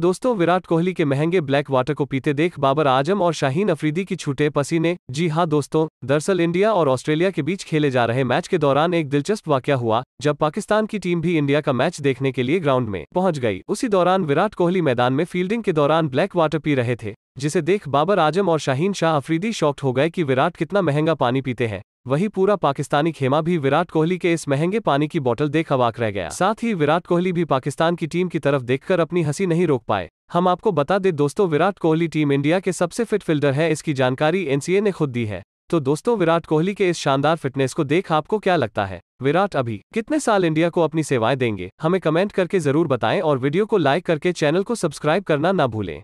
दोस्तों विराट कोहली के महंगे ब्लैक वाटर को पीते देख बाबर आजम और शाहीन अफरीदी की छूटे पसीने जी हां दोस्तों दरअसल इंडिया और ऑस्ट्रेलिया के बीच खेले जा रहे मैच के दौरान एक दिलचस्प वाक्य हुआ जब पाकिस्तान की टीम भी इंडिया का मैच देखने के लिए ग्राउंड में पहुंच गई उसी दौरान विराट कोहली मैदान में फील्डिंग के दौरान ब्लैक वाटर पी रहे थे जिसे देख बाबर आजम और शाहीन शाह अफरीदी शॉक्ट हो गए कि विराट कितना महंगा पानी पीते हैं वही पूरा पाकिस्तानी खेमा भी विराट कोहली के इस महंगे पानी की बोतल देख अवाक रह गया साथ ही विराट कोहली भी पाकिस्तान की टीम की तरफ देखकर अपनी हंसी नहीं रोक पाए हम आपको बता दें दोस्तों विराट कोहली टीम इंडिया के सबसे फिट फील्डर है इसकी जानकारी एनसीए ने खुद दी है तो दोस्तों विराट कोहली के इस शानदार फिटनेस को देख आपको क्या लगता है विराट अभी कितने साल इंडिया को अपनी सेवाएं देंगे हमें कमेंट करके जरूर बताएं और वीडियो को लाइक करके चैनल को सब्सक्राइब करना ना भूलें